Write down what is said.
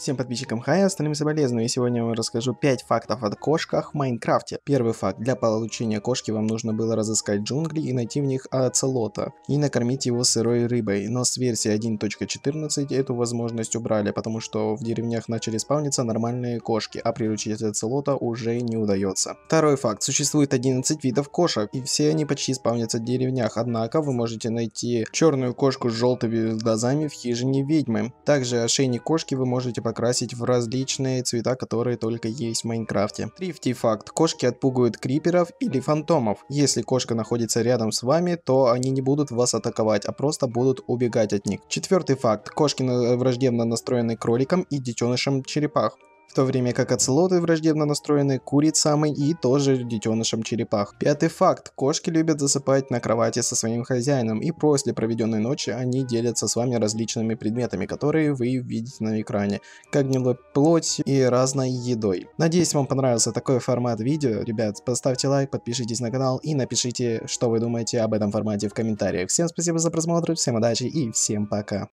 Всем подписчикам хай, остальным соболезную, и сегодня я вам расскажу 5 фактов о кошках в Майнкрафте. Первый факт. Для получения кошки вам нужно было разыскать джунгли и найти в них оцелота, и накормить его сырой рыбой, но с версии 1.14 эту возможность убрали, потому что в деревнях начали спавниться нормальные кошки, а приручить оцелота уже не удается. Второй факт. Существует 11 видов кошек, и все они почти спавнятся в деревнях, однако вы можете найти черную кошку с желтыми глазами в хижине ведьмы. Также ошейник кошки вы можете покрасить в различные цвета, которые только есть в Майнкрафте. Трифти факт. Кошки отпугивают криперов или фантомов. Если кошка находится рядом с вами, то они не будут вас атаковать, а просто будут убегать от них. Четвертый факт. Кошки э, враждебно настроены кроликам и детенышам черепах в то время как оцелоты враждебно настроены к курицам и тоже детенышам черепах. Пятый факт. Кошки любят засыпать на кровати со своим хозяином, и после проведенной ночи они делятся с вами различными предметами, которые вы видите на экране, как гнилой плоть и разной едой. Надеюсь, вам понравился такой формат видео. Ребят, поставьте лайк, подпишитесь на канал и напишите, что вы думаете об этом формате в комментариях. Всем спасибо за просмотр, всем удачи и всем пока.